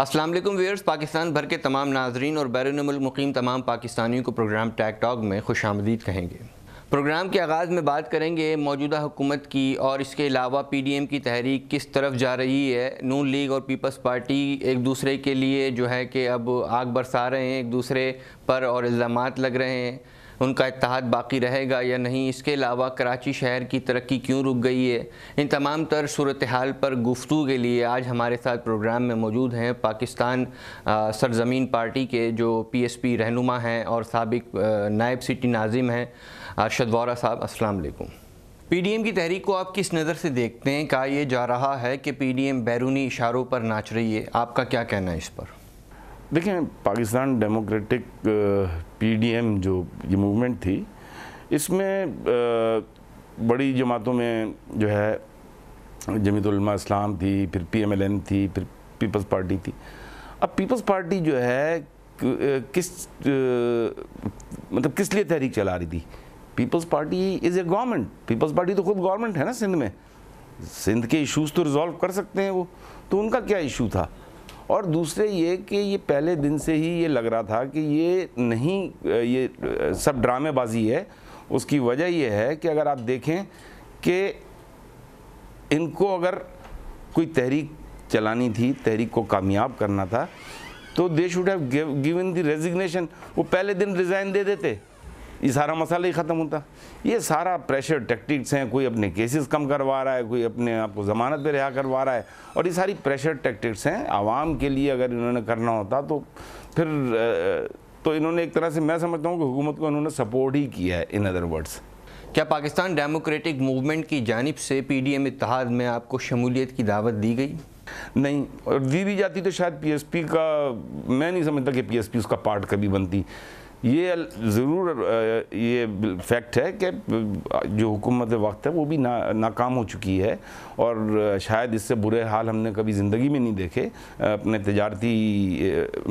असलम व्यवर्स पाकिस्तान भर के तमाम नाजरीन और बैरून मुल्क मुकीम तमाम पाकिस्तानियों को प्रोग्राम टैक टॉग में खुश आमदीद कहेंगे प्रोग्राम के आगाज़ में बात करेंगे मौजूदा हुकूमत की और इसके अलावा पीडीएम की तहरीक किस तरफ जा रही है नून लीग और पीपल्स पार्टी एक दूसरे के लिए जो है कि अब आग बरसा रहे हैं एक दूसरे पर और इल्ज़ाम लग रहे हैं उनका इतिहाद बाकी रहेगा या नहीं इसके अलावा कराची शहर की तरक्की क्यों रुक गई है इन तमाम तर सूरत हाल पर गुफ्तु के लिए आज हमारे साथ प्रोग्राम में मौजूद हैं पाकिस्तान सरजमीन पार्टी के जो पी एस पी रहनुमा हैं और सबक नायब सिटी नाजिम हैं अरशद वारा साहब अस्सलाम वालेकुम पीडीएम की तहरीक को आप किस नज़र से देखते हैं कहा यह जा रहा है कि पीडीएम बैरूनी इशारों पर नाच रही है आपका क्या कहना है इस पर देखें पाकिस्तान डेमोक्रेटिक पीडीएम जो ये मूवमेंट थी इसमें बड़ी जमातों में जो है जमीतलमा इस्लाम थी फिर पीएमएलएन थी फिर पीपल्स पार्टी थी अब पीपल्स पार्टी जो है किस मतलब किस लिए तहरीक चला रही थी Peoples Party is a government Peoples Party तो खुद गवर्नमेंट है ना सिंध में सिंध के इश्यूज तो रिजॉल्व कर सकते हैं वो तो उनका क्या इशू था और दूसरे ये कि ये पहले दिन से ही ये लग रहा था कि ये नहीं ये सब ड्रामेबाजी है उसकी वजह ये है कि अगर आप देखें कि इनको अगर कोई तहरीक चलानी थी तहरीक को कामयाब करना था तो they should have given the resignation वो पहले दिन रिज़ाइन दे देते ये सारा मसाला ही ख़त्म होता ये सारा प्रेशर टेक्टिक्स हैं कोई अपने केसेस कम करवा रहा है कोई अपने आप को ज़मानत पे रिहा करवा रहा है और ये सारी प्रेशर टेक्टिक्स हैं आवाम के लिए अगर इन्होंने करना होता तो फिर तो इन्होंने एक तरह से मैं समझता हूँ कि हुकूमत को इन्होंने सपोर्ट ही किया है इन अदर वर्ड्स क्या पाकिस्तान डेमोक्रेटिक मूवमेंट की जानब से पी डी एम इतिहाद में आपको शमूलियत की दावत दी गई नहीं और दी भी जाती तो शायद पी एस पी का मैं नहीं समझता कि पी एस पी उसका पार्ट कभी बनती ये ज़रूर ये फैक्ट है कि जो हुकूमत वक्त है वो भी ना नाकाम हो चुकी है और शायद इससे बुरे हाल हमने कभी ज़िंदगी में नहीं देखे अपने तजारती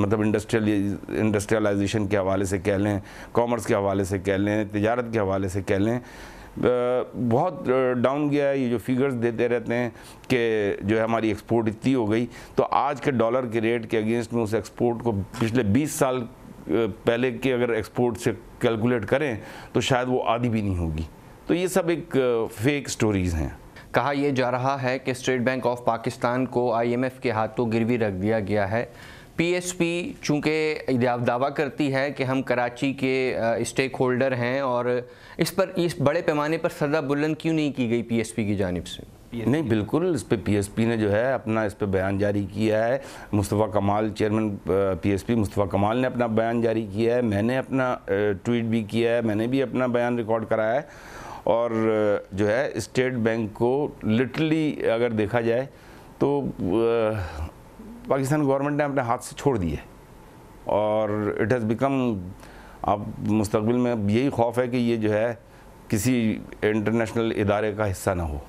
मतलब इंडस्ट्रियल इंडस्ट्रियलाइजेशन के हवाले से कह लें कॉमर्स के हवाले से कह लें तजारत के हवाले से कह लें बहुत डाउन गया है ये जो फिगर्स देते रहते हैं कि जो है हमारी एक्सपोर्ट इतनी हो गई तो आज के डॉलर के रेट के अगेंस्ट में उस एक्सपोर्ट को पिछले 20 साल पहले के अगर एक्सपोर्ट से कैलकुलेट करें तो शायद वो आधी भी नहीं होगी तो ये सब एक फेक स्टोरीज़ हैं कहा यह जा रहा है कि स्टेट बैंक ऑफ पाकिस्तान को आईएमएफ के हाथों गिरवी रख दिया गया है पीएसपी चूँकि दावा करती है कि हम कराची के स्टेक होल्डर हैं और इस पर इस बड़े पैमाने पर सजा बुलंद क्यों नहीं की गई पीएसपी की जानब से नहीं बिल्कुल इस पर पी ने जो है अपना इस पर बयान जारी किया है मुस्तफ़ा कमाल चेयरमैन पीएसपी मुस्तफ़ा कमाल ने अपना बयान जारी किया है मैंने अपना ट्वीट भी किया है मैंने भी अपना बयान रिकॉर्ड कराया है और जो है स्टेट बैंक को लिटरली अगर देखा जाए तो पाकिस्तान गवर्नमेंट ने अपने हाथ से छोड़ दिया और इट हैज़ बिकम अब मुस्तबिल में यही खौफ है कि ये जो है किसी इंटरनेशनल इदारे का हिस्सा ना हो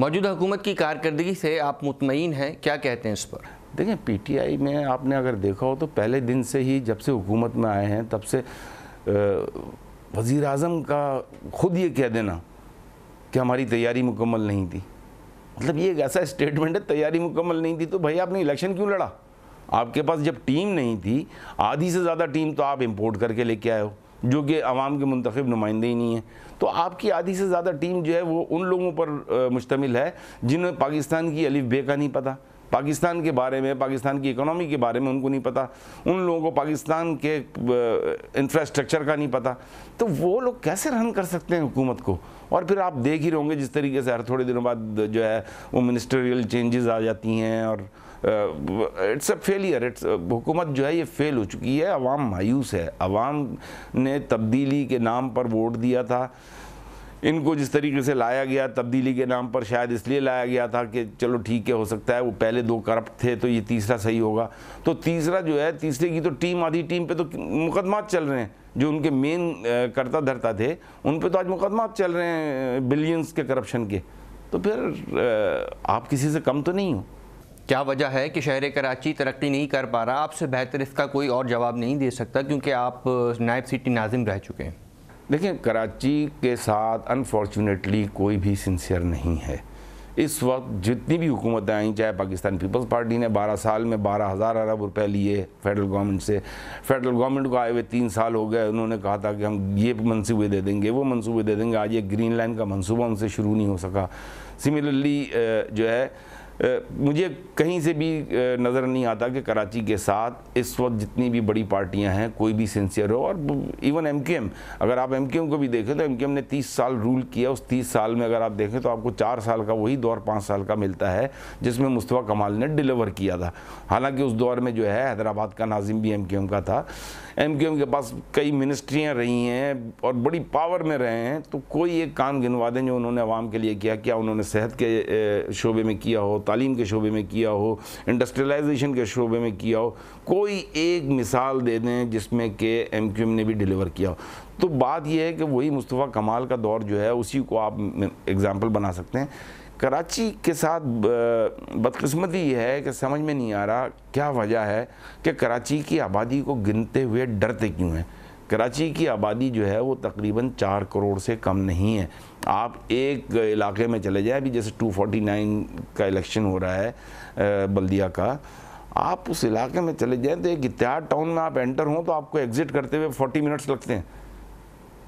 मौजूदा हुकूमत की कारकर्दगी से आप मुतमिन हैं क्या कहते हैं इस पर देखें पीटीआई में आपने अगर देखा हो तो पहले दिन से ही जब से हुकूमत में आए हैं तब से वज़ी अजम का ख़ुद ये कह देना कि हमारी तैयारी मुकम्मल नहीं थी मतलब ये एक ऐसा स्टेटमेंट है तैयारी मुकम्मल नहीं थी तो भाई आपने इलेक्शन क्यों लड़ा आपके पास जब टीम नहीं थी आधी से ज़्यादा टीम तो आप इम्पोर्ट करके लेके आए हो जो कि आवाम के मंतखब नुमाइंदे ही नहीं हैं तो आपकी आधी से ज़्यादा टीम जो है वो उन लोगों पर मुश्तमिल है जिन्हें पाकिस्तान की अलिफ बे का नहीं पता पाकिस्तान के बारे में पाकिस्तान की इकोनॉमी के बारे में उनको नहीं पता उन लोगों को पाकिस्तान के इंफ्रास्ट्रक्चर का नहीं पता तो वो लोग कैसे रन कर सकते हैं हुकूमत को और फिर आप देख ही रहोगे जिस तरीके से हर थोड़े दिनों बाद जो है वो मिनिस्ट्रियल चेंजेस आ जाती हैं और इट्स अ फेलियर इट्स हुकूमत जो है ये फेल हो चुकी है अवाम मायूस है अवाम ने तब्दीली के नाम पर वोट दिया था इनको जिस तरीके से लाया गया तब्दीली के नाम पर शायद इसलिए लाया गया था कि चलो ठीक है हो सकता है वो पहले दो करप्ट थे तो ये तीसरा सही होगा तो तीसरा जो है तीसरे की तो टीम आधी टीम पे तो मुकदमा चल रहे हैं जो उनके मेन करता धरता थे उन पर तो आज मुकदमात चल रहे हैं बिलियंस के करप्शन के तो फिर आप किसी से कम तो नहीं हो क्या वजह है कि शहर कराची तरक्की नहीं कर पा रहा आपसे बेहतर इसका कोई और जवाब नहीं दे सकता क्योंकि आप नायब सिटी नाजिम रह चुके हैं देखिए कराची के साथ अनफॉर्चुनेटली कोई भी सिंसियर नहीं है इस वक्त जितनी भी हुकूमतें आई चाहे पाकिस्तान पीपल्स पार्टी ने 12 साल में बारह हज़ार अरब रुपए लिए फेडरल गवर्नमेंट से फेडरल गवर्नमेंट को आए हुए तीन साल हो गए उन्होंने कहा था कि हम ये मनसूबे दे देंगे वो मनसूबे दे देंगे आज ये ग्रीन लाइन का मनसूबा उनसे शुरू नहीं हो सका सिमिलरली जो है मुझे कहीं से भी नज़र नहीं आता कि कराची के साथ इस वक्त जितनी भी बड़ी पार्टियां हैं कोई भी सिंसियर हो और इवन एम अगर आप एम को भी देखें तो एम ने 30 साल रूल किया उस 30 साल में अगर आप देखें तो आपको चार साल का वही दौर पाँच साल का मिलता है जिसमें मुस्तफ़ा कमाल ने डिलीवर किया था हालांकि उस दौर में जो है हैदराबाद का नाजिम भी एम का था एम के पास कई मिनिस्ट्रियाँ रही हैं और बड़ी पावर में रहे हैं तो कोई एक काम गिनवा दें जो उन्होंने आवाम के लिए किया क्या उन्होंने सेहत के शोबे में किया हो तालीम के शोबे में किया हो इंडस्ट्रियलाइजेशन के शोबे में किया हो कोई एक मिसाल दे दें जिसमें कि एम ने भी डिलीवर किया हो तो बात यह है कि वही मुस्तफ़ा कमाल का दौर जो है उसी को आप एग्ज़ाम्पल बना सकते हैं कराची के साथ बदकस्मती ये है कि समझ में नहीं आ रहा क्या वजह है कि कराची की आबादी को गिनते हुए डरते क्यों हैं कराची की आबादी जो है वो तकरीबन चार करोड़ से कम नहीं है आप एक इलाके में चले जाए अभी जैसे 249 का इलेक्शन हो रहा है बल्दिया का आप उस इलाके में चले जाएँ तो एक इतिहाद टाउन में आप एंटर हों तो आपको एग्ज़िट करते हुए 40 मिनट्स लगते हैं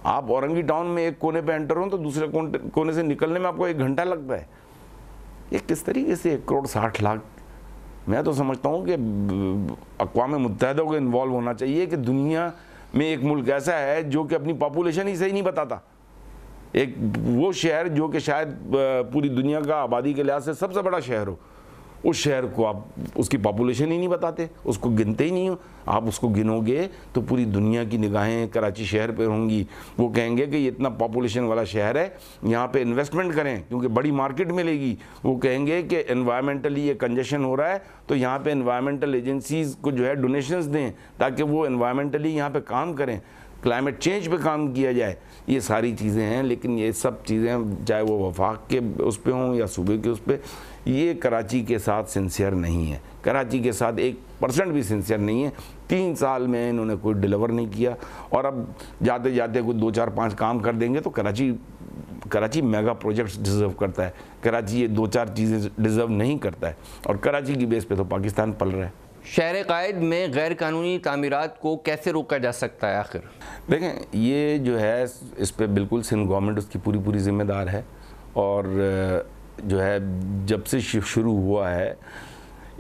आप औरंगी टाउन में एक कोने पे एंटर हो तो दूसरे कोने से निकलने में आपको एक घंटा लगता है ये किस तरीके से एक करोड़ साठ लाख मैं तो समझता हूँ कि अकवा मुतहद को इन्वॉल्व होना चाहिए कि दुनिया में एक मुल्क ऐसा है जो कि अपनी पॉपुलेशन ही सही नहीं बताता एक वो शहर जो कि शायद पूरी दुनिया का आबादी के लिहाज से सबसे बड़ा शहर हो उस शहर को आप उसकी पॉपुलेशन ही नहीं बताते उसको गिनते ही नहीं हो आप उसको गिनोगे तो पूरी दुनिया की निगाहें कराची शहर पर होंगी वो कहेंगे कि इतना पॉपुलेशन वाला शहर है यहाँ पे इन्वेस्टमेंट करें क्योंकि बड़ी मार्केट मिलेगी वो कहेंगे कि इन्वायरमेंटली ये कंजेशन हो रहा है तो यहाँ पे इन्वायरमेंटल एजेंसीज को जो है डोनेशन दें ताकि वो इन्वायरमेंटली यहाँ पर काम करें क्लाइमेट चेंज पे काम किया जाए ये सारी चीज़ें हैं लेकिन ये सब चीज़ें चाहे वो वफाक के उस पर हों या सूबे के उस पर ये कराची के साथ सिंसियर नहीं है कराची के साथ एक परसेंट भी सिंसियर नहीं है तीन साल में इन्होंने कोई डिलीवर नहीं किया और अब जाते जाते कुछ दो चार पाँच काम कर देंगे तो Karachi Karachi mega projects deserve करता है कराची ये दो चार चीज़ें डिज़र्व नहीं करता है और कराची की बेस पे तो पाकिस्तान पल रहा है शहर कायद में गैर कानूनी तमीरत को कैसे रोका जा सकता है आखिर देखें ये जो है इस पर बिल्कुल सिंध गवर्नमेंट उसकी पूरी पूरी जिम्मेदार है और जो है जब से शुरू हुआ है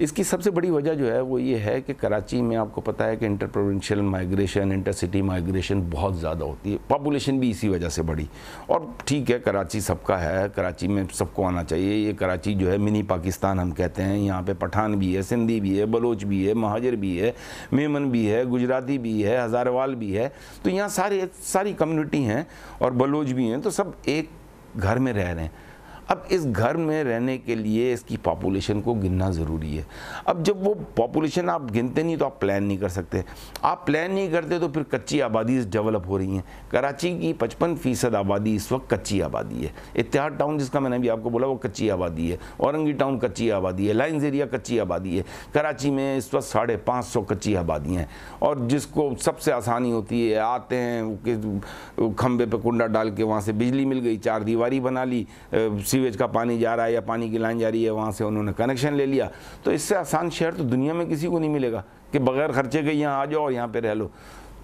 इसकी सबसे बड़ी वजह जो है वो ये है कि कराची में आपको पता है कि inter migration inter city migration बहुत ज़्यादा होती है पॉपुलेशन भी इसी वजह से बढ़ी और ठीक है कराची सबका है कराची में सबको आना चाहिए ये कराची जो है मिनी पाकिस्तान हम कहते हैं यहाँ पे पठान भी है सिंधी भी है बलोच भी है महाजर भी है मेमन भी है गुजराती भी है हज़ारवाल भी है तो यहाँ सारे सारी कम्यूनिटी हैं और बलोच भी हैं तो सब एक घर में रह रहे हैं अब इस घर में रहने के लिए इसकी पॉपुलेशन को गिनना ज़रूरी है अब जब वो पॉपुलेशन आप गिनते नहीं तो आप प्लान नहीं कर सकते आप प्लान नहीं करते तो फिर कच्ची आबादी डेवलप हो रही हैं कराची की पचपन फ़ीसद आबादी इस वक्त कच्ची आबादी है इतिहाद टाउन जिसका मैंने भी आपको बोला वो कच्ची आबादी है औरंगी टाउन कच्ची आबादी है लाइन्स एरिया कच्ची आबादी है कराची में इस वक्त साढ़े पाँच सौ कच्ची आबादियाँ हैं और जिसको सबसे आसानी होती है आते हैं खम्बे पर कुंडा डाल के वहाँ से बिजली मिल गई चार दीवारी बना ली सीवेज का पानी जा रहा है या पानी की लाइन जा रही है वहाँ से उन्होंने कनेक्शन ले लिया तो इससे आसान शहर तो दुनिया में किसी को नहीं मिलेगा कि बगैर खर्चे के यहाँ आ जाओ और यहाँ पर रह लो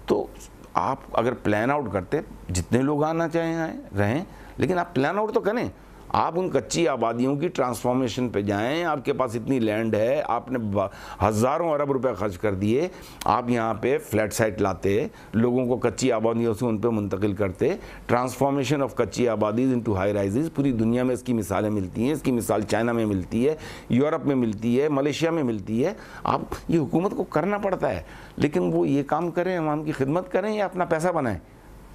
तो आप अगर प्लान आउट करते जितने लोग आना चाहें आए रहें लेकिन आप प्लान आउट तो करें आप उन कच्ची आबादियों की ट्रांसफॉर्मेशन पे जाएं आपके पास इतनी लैंड है आपने हज़ारों अरब रुपए खर्च कर दिए आप यहाँ पे फ्लैट साइट लाते लोगों को कच्ची आबादियों से उन पर मुंतकिल करते ट्रांसफॉर्मेशन ऑफ कच्ची आबादीज इंटू हाई राइजेज पूरी दुनिया में इसकी मिसालें मिलती हैं इसकी मिसाल चाइना में मिलती है यूरोप में मिलती है मलेशिया में मिलती है आप ये हुकूमत को करना पड़ता है लेकिन वो ये काम करें आवाम की खिदमत करें या अपना पैसा बनाएं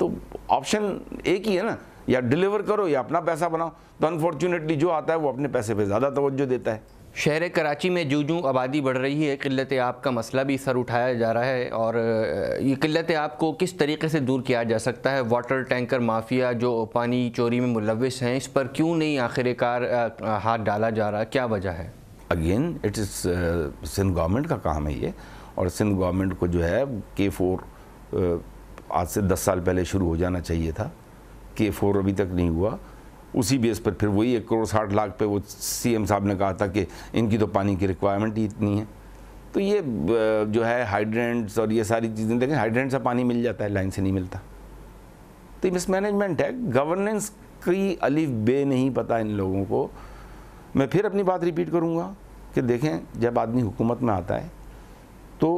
तो ऑप्शन एक ही है ना या डिलीवर करो या अपना पैसा बनाओ तो अनफॉर्चुनेटली जो आता है वो अपने पैसे पे ज़्यादा तवज्जो देता है शहर कराची में जू जूँ आबादी बढ़ रही है किल्लत आप का मसला भी सर उठाया जा रहा है और ये किल्लत आप को किस तरीके से दूर किया जा सकता है वाटर टैंकर माफिया जो पानी चोरी में मुलविस हैं इस पर क्यों नहीं आखिरकार हाथ डाला जा रहा क्या वजह है again it is Sindh government का काम है ये और सिंध गवर्नमेंट को जो है के फोर आज से दस साल पहले शुरू हो जाना चाहिए था के फोर अभी तक नहीं हुआ उसी बेस पर फिर वही एक करोड़ साठ लाख पे वो सीएम साहब ने कहा था कि इनकी तो पानी की रिक्वायरमेंट ही इतनी है तो ये जो है हाइड्रेंट्स और ये सारी चीज़ें देखें हाइड्रेंट से पानी मिल जाता है लाइन से नहीं मिलता तो ये मिसमैनेजमेंट है गवर्नेंस की अलिफ बे नहीं पता इन लोगों को मैं फिर अपनी बात रिपीट करूँगा कि देखें जब आदमी हुकूमत में आता है तो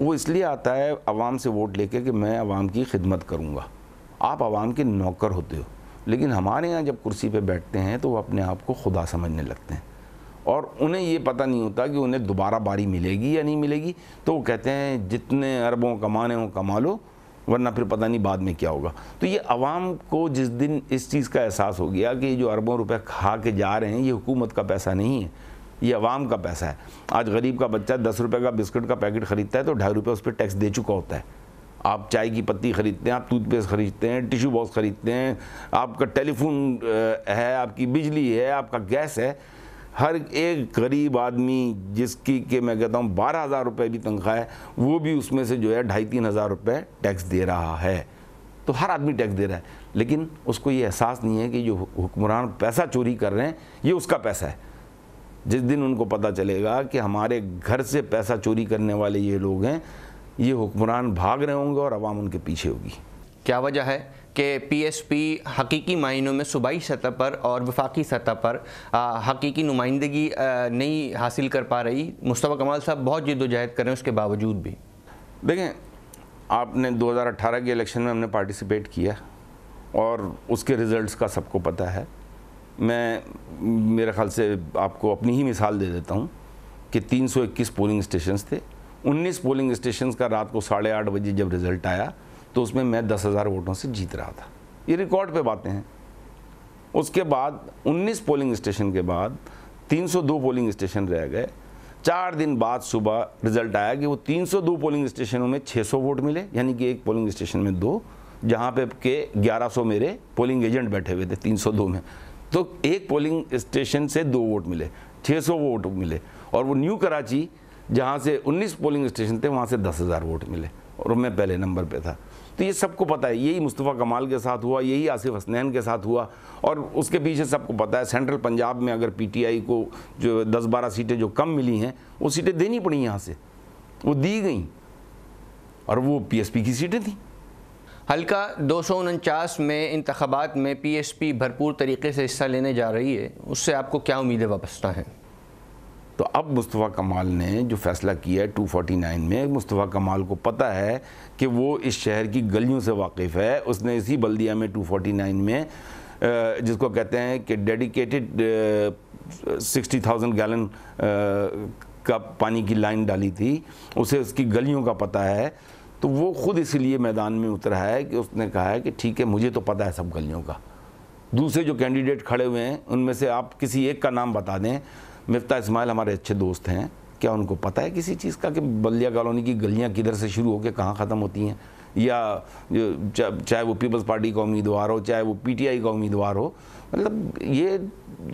वो इसलिए आता है आवाम से वोट लेके कि मैं आवाम की खिदमत करूँगा आप आवाम के नौकर होते हो लेकिन हमारे यहाँ जब कुर्सी पर बैठते हैं तो वह अपने आप को खुदा समझने लगते हैं और उन्हें ये पता नहीं होता कि उन्हें दोबारा बारी मिलेगी या नहीं मिलेगी तो वो कहते हैं जितने अरबों कमाने हों कमा लो वरना फिर पता नहीं बाद में क्या होगा तो ये आवाम को जिस दिन इस चीज़ का एहसास हो गया कि जो अरबों रुपए खा के जा रहे हैं ये हुकूमत का पैसा नहीं है ये आवाम का पैसा है आज गरीब का बच्चा दस रुपये का बिस्किट का पैकेट ख़रीदता है तो ढाई रुपये उस पर टैक्स दे चुका होता है आप चाय की पत्ती खरीदते हैं आप टूथपेस्ट खरीदते हैं टिश्यू बॉक्स खरीदते हैं आपका टेलीफोन है आपकी बिजली है आपका गैस है हर एक गरीब आदमी जिसकी के मैं कहता हूँ बारह हज़ार रुपये भी तनख्वाह है वो भी उसमें से जो है ढाई तीन हज़ार रुपये टैक्स दे रहा है तो हर आदमी टैक्स दे रहा है लेकिन उसको ये एहसास नहीं है कि जो हुक्मरान पैसा चोरी कर रहे हैं ये उसका पैसा है जिस दिन उनको पता चलेगा कि हमारे घर से पैसा चोरी करने वाले ये लोग हैं ये हुक्मरान भाग रहे होंगे और आवाम उनके पीछे होगी क्या वजह है कि पीएसपी हकीकी मायनों में सूबाई सतह पर और वफाकी सतह पर हकीकी नुमाइंदगी नहीं हासिल कर पा रही मुस्तफ़ा कमाल साहब बहुत जद्दोजहद कर रहे हैं उसके बावजूद भी देखें आपने 2018 के इलेक्शन में हमने पार्टिसिपेट किया और उसके रिज़ल्ट्स का सबको पता है मैं मेरे ख्याल से आपको अपनी ही मिसाल दे देता हूँ कि 321 पोलिंग स्टेशंस थे 19 पोलिंग स्टेशन का रात को साढ़े आठ बजे जब रिजल्ट आया तो उसमें मैं दस हज़ार वोटों से जीत रहा था ये रिकॉर्ड पे बातें हैं उसके बाद 19 पोलिंग स्टेशन के बाद 302 पोलिंग स्टेशन रह गए चार दिन बाद सुबह रिजल्ट आया कि वो 302 पोलिंग स्टेशनों में 600 वोट मिले यानी कि एक पोलिंग स्टेशन में दो जहाँ पे के 1100 मेरे पोलिंग एजेंट बैठे हुए थे 302 में तो एक पोलिंग स्टेशन से दो वोट मिले 600 वोट मिले और वो न्यू कराची जहाँ से 19 पोलिंग स्टेशन थे वहाँ से दस हज़ार वोट मिले और मैं पहले नंबर पे था तो ये सबको पता है यही मुस्तफ़ा कमाल के साथ हुआ यही आसिफ हसनैन के साथ हुआ और उसके पीछे सबको पता है सेंट्रल पंजाब में अगर पीटीआई को जो दस बारह सीटें जो कम मिली हैं वो सीटें देनी पड़ी यहाँ से वो दी गई और वो पी की सीटें थी हल्का दो सौ उनचास में इंतबात में पी भरपूर तरीके से हिस्सा लेने जा रही है उससे आपको क्या उम्मीदें वापसता हैं तो अब मुस्तफ़ा कमाल ने जो फ़ैसला किया है टू फोर्टी नाइन में मुस्तफ़ा कमाल को पता है कि वो इस शहर की गलियों से वाकिफ़ है उसने इसी बल्दिया में टू फोर्टी नाइन में जिसको कहते हैं कि डेडिकेटेड सिक्सटी थाउजेंड गैलन का पानी की लाइन डाली थी उसे उसकी गलियों का पता है तो वो ख़ुद इसलिए मैदान में उतरा है कि उसने कहा है कि ठीक है मुझे तो पता है सब गलियों का दूसरे जो कैंडिडेट खड़े हुए हैं उनमें से आप किसी एक का नाम बता दें मिफ्ता इसमाइल हमारे अच्छे दोस्त हैं क्या उनको पता है किसी चीज़ का कि बलिया कॉलोनी की गलियाँ किधर से शुरू होकर कहाँ ख़त्म होती हैं या चाहे वो पीपल्स पार्टी का उम्मीदवार हो चाहे वो पीटीआई का उम्मीदवार हो मतलब ये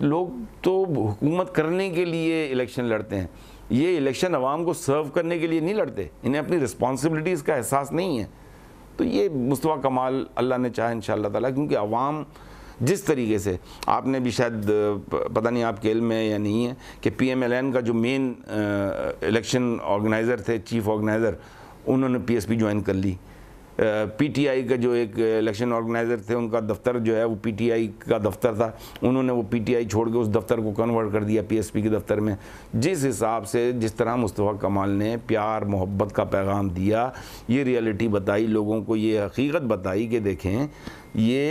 लोग तो हुकूमत करने के लिए इलेक्शन लड़ते हैं ये इलेक्शन अवाम को सर्व करने के लिए नहीं लड़ते इन्हें अपनी रिस्पॉन्सिबिलिटीज़ का एहसास नहीं है तो ये मुस्तवा कमाल अल्लाह ने चाहे इन ताला क्योंकि आवाम जिस तरीके से आपने भी शायद पता नहीं आप केल में या नहीं है कि पीएमएलएन का जो मेन इलेक्शन ऑर्गेनाइज़र थे चीफ ऑर्गेनाइज़र उन्होंने पीएसपी ज्वाइन कर ली पीटीआई का जो एक इलेक्शन ऑर्गेनाइज़र थे उनका दफ्तर जो है वो पीटीआई का दफ्तर था उन्होंने वो पीटीआई छोड़ के उस दफ्तर को कन्वर्ट कर दिया पीएसपी के दफ्तर में जिस हिसाब से जिस तरह मुस्तफ़ा कमाल ने प्यार मोहब्बत का पैगाम दिया ये रियलिटी बताई लोगों को ये हकीकत बताई कि देखें ये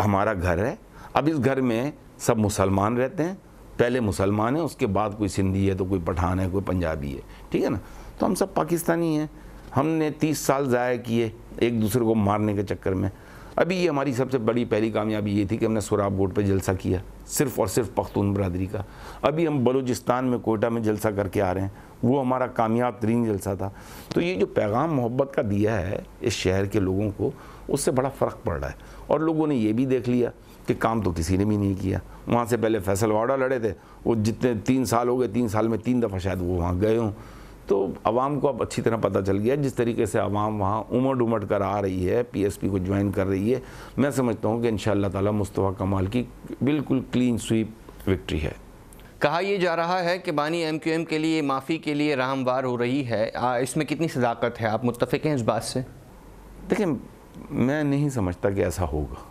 हमारा घर है अब इस घर में सब मुसलमान रहते हैं पहले मुसलमान हैं उसके बाद कोई सिंधी है तो कोई पठान है कोई पंजाबी है ठीक है ना तो हम सब पाकिस्तानी हैं हमने तीस साल ज़ाया किए एक दूसरे को मारने के चक्कर में अभी ये हमारी सबसे बड़ी पहली कामयाबी ये थी कि हमने सुराब बोर्ड पर जलसा किया सिर्फ और सिर्फ पख्तून बरदरी का अभी हम बलूचिस्तान में कोयटा में जलसा करके आ रहे हैं वो हमारा कामयाब तरीन जलसा था तो ये जो पैगाम मोहब्बत का दिया है इस शहर के लोगों को उससे बड़ा फ़र्क पड़ रहा है और लोगों ने ये भी देख लिया कि काम तो किसी ने भी नहीं किया वहाँ से पहले फैसल वाड़ा लड़े थे वो जितने तीन साल हो गए तीन साल में तीन दफ़ा शायद वो वहाँ गए हों तो आवाम को अब अच्छी तरह पता चल गया जिस तरीके से आवाम वहाँ उमड़ उमड़ कर आ रही है पीएसपी को ज्वाइन कर रही है मैं समझता हूँ कि इन ताला मुस्तफ़ा कमाल की बिल्कुल क्लीन स्वीप विक्ट्री है कहा यह जा रहा है कि बानी एम क्यू एम के लिए माफ़ी के लिए रामवार हो रही है इसमें कितनी सदाकत है आप मुतफ़ हैं इस बात से देखें मैं नहीं समझता कि ऐसा होगा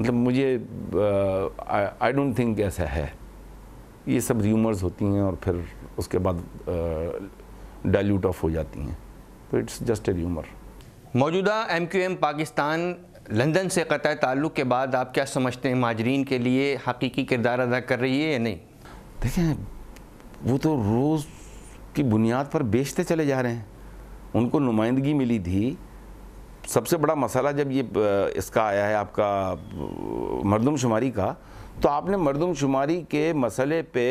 मतलब मुझे आई डोंट थिंक ऐसा है ये सब र्यूमर्स होती हैं और फिर उसके बाद डाइल्यूट ऑफ हो जाती हैं तो इट्स जस्ट ए र्यूमर मौजूदा M Q M Pakistan London से कतः ताल्लुक़ के बाद आप क्या समझते हैं माजरीन के लिए हकीकी किरदार अदा कर रही है या नहीं देखें वो तो रोज़ की बुनियाद पर बेचते चले जा रहे हैं उनको नुमाइंदगी मिली थी सबसे बड़ा मसाला जब ये इसका आया है आपका मरदमशुमारी का तो आपने मरदमशुमारी के मसले पे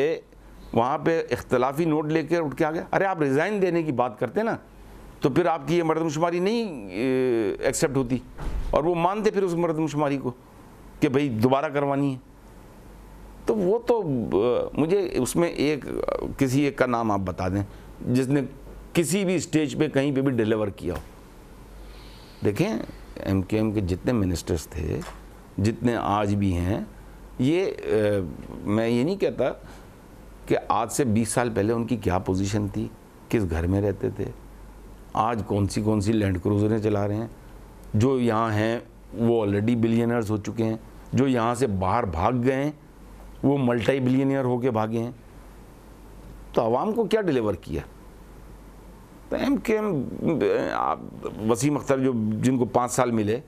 वहाँ पे इख्तलाफी नोट लेकर उठ के आ गया अरे आप रिज़ाइन देने की बात करते ना तो फिर आपकी ये मरदमशुमारी नहीं एक्सेप्ट होती और वो मानते फिर उस मरदमशुमारी को कि भाई दोबारा करवानी है तो वो तो मुझे उसमें एक किसी एक का नाम आप बता दें जिसने किसी भी स्टेज पे कहीं पे भी डिलीवर किया हो देखें एम के जितने मिनिस्टर्स थे जितने आज भी हैं ये आ, मैं ये नहीं कहता कि आज से 20 साल पहले उनकी क्या पोजीशन थी किस घर में रहते थे आज कौन सी कौन सी लैंड क्रूजरें चला रहे हैं जो यहाँ हैं वो ऑलरेडी बिलियनर्स हो चुके हैं जो यहाँ से बाहर भाग गए हैं वो मल्टी बिलियनियर होके भागे हैं तो आवाम को क्या डिलीवर किया तो एम के एम वसीम अख्तर जो जिनको पाँच साल मिले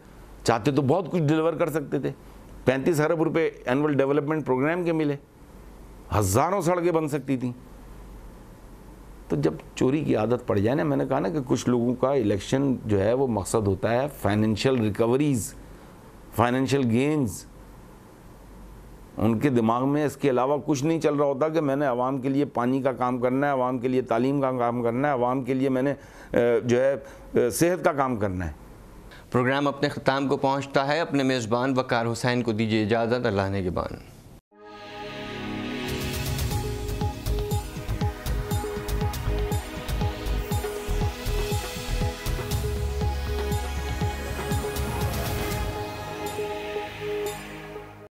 चाहते तो बहुत कुछ डिलीवर कर सकते थे पैंतीस अरब रुपये एनुअल डेवलपमेंट प्रोग्राम के मिले हज़ारों सड़कें बन सकती थी तो जब चोरी की आदत पड़ जाए ना मैंने कहा ना कि कुछ लोगों का इलेक्शन जो है वो मकसद होता है फाइनेंशियल रिकवरीज़ फाइनेंशियल गेंस उनके दिमाग में इसके अलावा कुछ नहीं चल रहा होता कि मैंने आवाम के लिए पानी का काम करना है आवाम के लिए तालीम का काम करना है आवाम के लिए मैंने जो है सेहत का काम करना है प्रोग्राम अपने ख़त्म को पहुँचता है अपने मेज़बान वक़ार हुसैन को दीजिए इजाज़त अल्लाह ने के बान